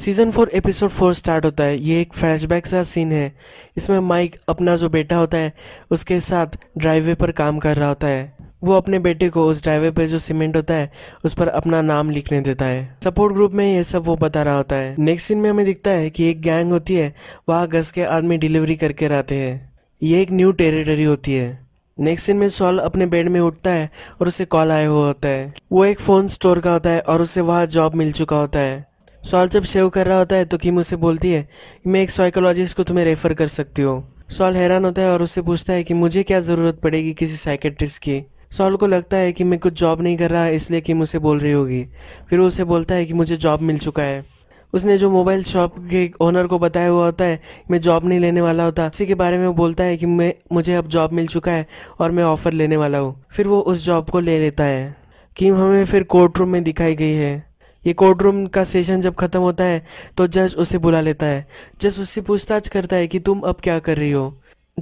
season four episode four start होता है ये एक फ्लैशबैक सा सीन है इसमें माइक अपना जो बेटा होता है उसके साथ ड्राइवे पर काम कर रहा होता है वो अपने बेटे को उस ड्राइवे पर जो सीमेंट होता है उस पर अपना नाम लिखने देता है सपोर्ट ग्रुप में ये सब वो बता रहा होता है नेक्स्ट सीन में हमें दिखता है कि एक गैंग होती है वहाँ गस के आदमी डिलीवरी करके रहते हैं ये एक न्यू टेरिटरी होती है नेक्स्ट सीन में सॉल अपने बेड में उठता है और उसे कॉल आया हुआ होता है वो एक फ़ोन स्टोर का होता है और उसे वहाँ जॉब मिल चुका होता है सॉल जब शेव कर रहा होता है तो किम उसे बोलती है कि मैं एक साइकोलॉजिस्ट को तुम्हें रेफ़र कर सकती हूँ सॉल हैरान होता है और उससे पूछता है कि मुझे क्या ज़रूरत पड़ेगी किसी साइकेट्रिस्ट की सॉल को लगता है कि मैं कुछ जॉब नहीं कर रहा इसलिए किम उसे बोल रही होगी फिर उसे बोलता है कि मुझे जॉब मिल चुका है उसने जो मोबाइल शॉप के ओनर को बताया हुआ होता है मैं जॉब नहीं लेने वाला होता इसी के बारे में वो बोलता है कि मैं मुझे अब जॉब मिल चुका है और मैं ऑफ़र लेने वाला हूँ फिर वो उस जॉब को ले लेता है किम हमें फिर कोर्ट रूम में दिखाई गई है ये कोर्ट रूम का सेशन जब ख़त्म होता है तो जज उसे बुला लेता है जज उससे पूछताछ करता है कि तुम अब क्या कर रही हो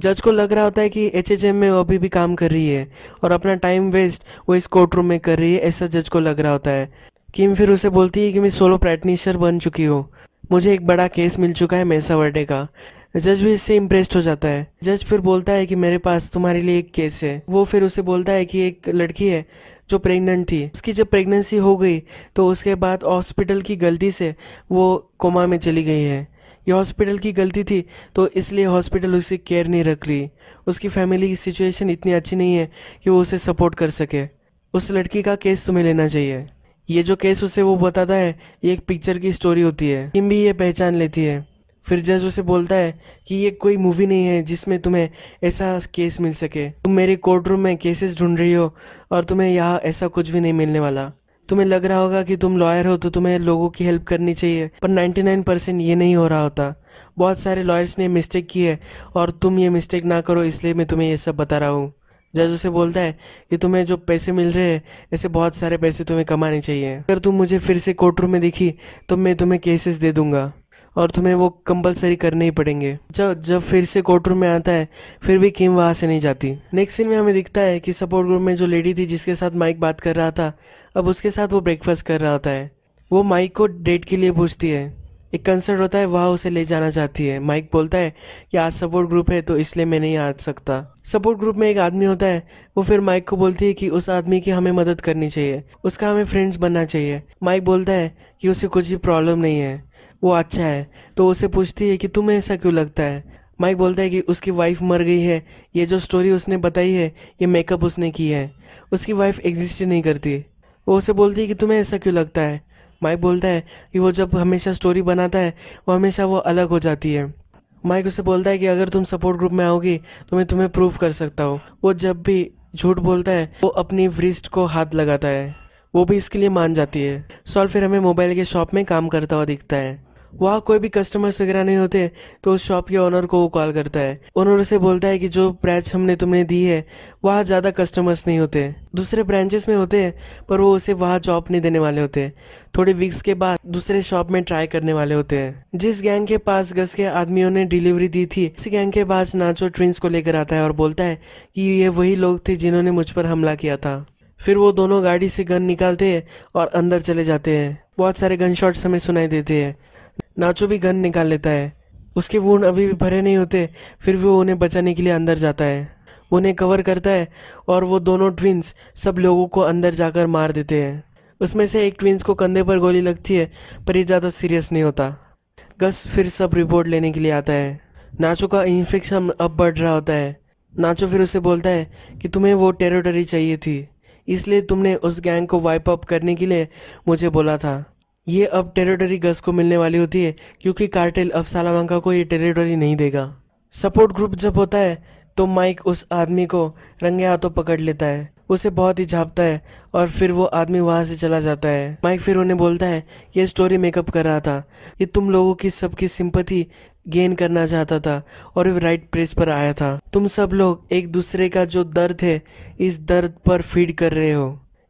जज को लग रहा होता है कि एच में वो अभी भी काम कर रही है और अपना टाइम वेस्ट वो इस कोर्ट रूम में कर रही है ऐसा जज को लग रहा होता है किम फिर उसे बोलती है कि मैं सोलो प्रैक्टिशनर बन चुकी हूँ मुझे एक बड़ा केस मिल चुका है वर्डे का जज भी इससे इम्प्रेस्ड हो जाता है जज फिर बोलता है कि मेरे पास तुम्हारे लिए एक केस है वो फिर उसे बोलता है कि एक लड़की है जो प्रेग्नेंट थी उसकी जब प्रेगनेंसी हो गई तो उसके बाद हॉस्पिटल की गलती से वो कोमा में चली गई है ये हॉस्पिटल की गलती थी तो इसलिए हॉस्पिटल उसे केयर नहीं रख रही उसकी फैमिली की सिचुएशन इतनी अच्छी नहीं है कि वो उसे सपोर्ट कर सके उस लड़की का केस तुम्हें लेना चाहिए ये जो केस उसे वो बताता है ये एक पिक्चर की स्टोरी होती है टीम भी ये पहचान लेती है फिर जज उसे बोलता है कि ये कोई मूवी नहीं है जिसमें तुम्हें ऐसा केस मिल सके तुम मेरे कोर्ट रूम में केसेस ढूंढ रही हो और तुम्हें यहाँ ऐसा कुछ भी नहीं मिलने वाला तुम्हें लग रहा होगा कि तुम लॉयर हो तो तुम्हें लोगों की हेल्प करनी चाहिए पर 99 परसेंट ये नहीं हो रहा होता बहुत सारे लॉयर्स ने मिस्टेक की है और तुम ये मिस्टेक ना करो इसलिए मैं तुम्हें ये सब बता रहा हूँ जज उसे बोलता है कि तुम्हें जो पैसे मिल रहे हैं ऐसे बहुत सारे पैसे तुम्हें कमाने चाहिए अगर तुम मुझे फिर से कोर्ट रूम में दिखी तो मैं तुम्हें केसेस दे दूंगा और तुम्हें वो कंपलसरी करने ही पड़ेंगे जब जब फिर से कोर्ट रूम में आता है फिर भी किम वहाँ से नहीं जाती नेक्स्ट सीन में हमें दिखता है कि सपोर्ट ग्रुप में जो लेडी थी जिसके साथ माइक बात कर रहा था अब उसके साथ वो ब्रेकफास्ट कर रहा होता है वो माइक को डेट के लिए पूछती है एक कंसर्ट होता है वह उसे ले जाना चाहती है माइक बोलता है कि आज सपोर्ट ग्रुप है तो इसलिए मैं नहीं आ सकता सपोर्ट ग्रुप में एक आदमी होता है वो फिर माइक को बोलती है कि उस आदमी की हमें मदद करनी चाहिए उसका हमें फ्रेंड्स बनना चाहिए माइक बोलता है कि उसे कुछ भी प्रॉब्लम नहीं है वो अच्छा है तो उसे पूछती है कि तुम्हें ऐसा क्यों लगता है माइक बोलता है कि उसकी वाइफ मर गई है ये जो स्टोरी उसने बताई है ये मेकअप उसने की है उसकी वाइफ एग्जिस्ट नहीं करती वो उसे बोलती है कि तुम्हें ऐसा क्यों लगता है माइक बोलता है कि वो जब हमेशा स्टोरी बनाता है वो हमेशा वो अलग हो जाती है माइक उसे बोलता है कि अगर तुम सपोर्ट ग्रुप में आओगी तो मैं तुम्हें प्रूव कर सकता हूँ वो जब भी झूठ बोलता है वो अपनी व्रिस्ट को हाथ लगाता है वो भी इसके लिए मान जाती है सॉल फिर हमें मोबाइल के शॉप में काम करता हुआ दिखता है वहाँ कोई भी कस्टमर्स वगैरह नहीं होते तो उस शॉप के ओनर को वो कॉल करता है ओनर उसे बोलता है कि जो ब्रांच हमने तुमने दी है वहाँ ज़्यादा कस्टमर्स नहीं होते दूसरे ब्रांचेस में होते हैं पर वो उसे वहाँ जॉब नहीं देने वाले होते थोड़े वीक्स के बाद दूसरे शॉप में ट्राई करने वाले होते हैं जिस गैंग के पास गस के आदमियों ने डिलीवरी दी थी उस गैंग के पास नाचो ट्रिंस को लेकर आता है और बोलता है कि ये वही लोग थे जिन्होंने मुझ पर हमला किया था फिर वो दोनों गाड़ी से गन निकालते हैं और अंदर चले जाते हैं बहुत सारे गन शॉट्स हमें सुनाई देते हैं नाचो भी गन निकाल लेता है उसके वूड अभी भी भरे नहीं होते फिर भी वो उन्हें बचाने के लिए अंदर जाता है उन्हें कवर करता है और वो दोनों ट्विंस सब लोगों को अंदर जाकर मार देते हैं उसमें से एक ट्विंस को कंधे पर गोली लगती है पर ये ज़्यादा सीरियस नहीं होता गस फिर सब रिपोर्ट लेने के लिए आता है नाचो का इन्फेक्शन अब बढ़ रहा होता है नाचो फिर उसे बोलता है कि तुम्हें वो टेरिटरी चाहिए थी इसलिए तुमने उस गैंग को वाइप अप करने के लिए मुझे बोला था ये अब टेरिटरी गस को मिलने वाली होती है क्योंकि कार्टेल अब सालामांका को ये टेरिटरी नहीं देगा सपोर्ट ग्रुप जब होता है तो माइक उस आदमी को रंगे हाथों पकड़ लेता है उसे बहुत ही झापता है और फिर वो आदमी वहाँ से चला जाता है माइक फिर उन्हें बोलता है ये स्टोरी मेकअप कर रहा था ये तुम लोगों की सबकी सिंपथी गेन करना चाहता था और वे राइट प्रेस पर आया था तुम सब लोग एक दूसरे का जो दर्द है इस दर्द पर फीड कर रहे हो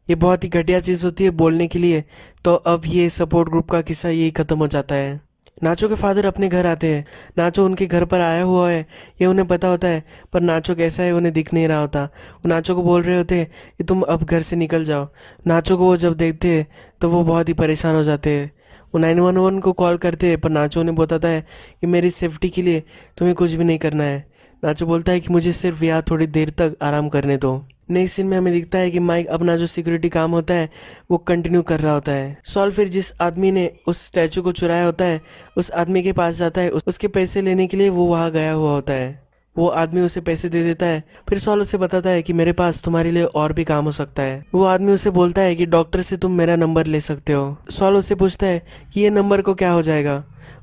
ये बहुत ही घटिया चीज़ होती है बोलने के लिए तो अब ये सपोर्ट ग्रुप का किस्सा यही ख़त्म हो जाता है नाचो के फादर अपने घर आते हैं नाचो उनके घर पर आया हुआ है ये उन्हें पता होता है पर नाचो कैसा है उन्हें दिख नहीं रहा होता वो नाचो को बोल रहे होते हैं कि तुम अब घर से निकल जाओ नाचो को वो जब देखते हैं तो वो बहुत ही परेशान हो जाते हैं वो नाइन वन वन को कॉल करते हैं पर नाचो उन्हें बताता है कि मेरी सेफ्टी के लिए तुम्हें कुछ भी नहीं करना है नाचो बोलता है कि मुझे सिर्फ यहाँ थोड़ी देर तक आराम करने दो नेक्स्ट सीन में हमें दिखता है कि माइक अपना जो सिक्योरिटी काम होता है वो कंटिन्यू कर रहा होता है सॉल फिर जिस आदमी ने उस स्टैचू को चुराया होता है उस आदमी के पास जाता है उसके पैसे लेने के लिए वो वहाँ गया हुआ होता है वो आदमी उसे पैसे दे देता है फिर सॉल उसे बताता है कि मेरे पास तुम्हारे लिए और भी काम हो सकता है वो आदमी उसे बोलता है कि डॉक्टर से तुम मेरा नंबर ले सकते हो सॉल उससे पूछता है कि ये नंबर को क्या हो जाएगा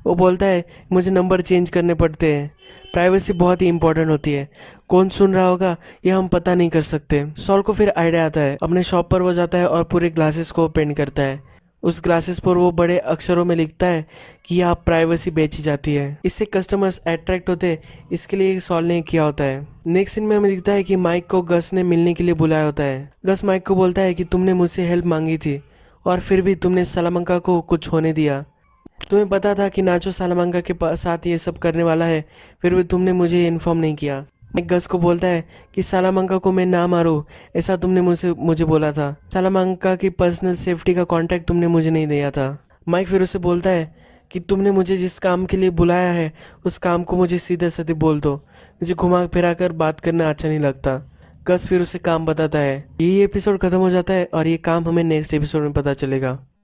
वो बोलता है मुझे नंबर चेंज करने पड़ते हैं प्राइवेसी बहुत ही इंपॉर्टेंट होती है कौन सुन रहा होगा ये हम पता नहीं कर सकते सॉल को फिर आइडिया आता है अपने शॉप पर वो जाता है और पूरे ग्लासेस को पेंट करता है उस ग्लासेस पर वो बड़े अक्षरों में लिखता है कि यहाँ प्राइवेसी बेची जाती है इससे कस्टमर्स अट्रैक्ट होते हैं इसके लिए सॉल्व नहीं किया होता है नेक्स्ट सीन में हमें दिखता है कि माइक को गस ने मिलने के लिए बुलाया होता है गस माइक को बोलता है कि तुमने मुझसे हेल्प मांगी थी और फिर भी तुमने सलामंका को कुछ होने दिया तुम्हें पता था कि नाचो सलामंका के साथ ये सब करने वाला है फिर भी तुमने मुझे इन्फॉर्म नहीं किया गस को बोलता है कि सालामंका को मैं ना मारो ऐसा तुमने मुझे मुझे बोला था सालामंका की पर्सनल सेफ्टी का कॉन्ट्रैक्ट तुमने मुझे नहीं दिया था माइक फिर उसे बोलता है कि तुमने मुझे जिस काम के लिए बुलाया है उस काम को मुझे सीधे सीधे बोल दो मुझे घुमा फिरा कर बात करना अच्छा नहीं लगता गस फिर उसे काम बताता है यही एपिसोड खत्म हो जाता है और ये काम हमें नेक्स्ट एपिसोड में पता चलेगा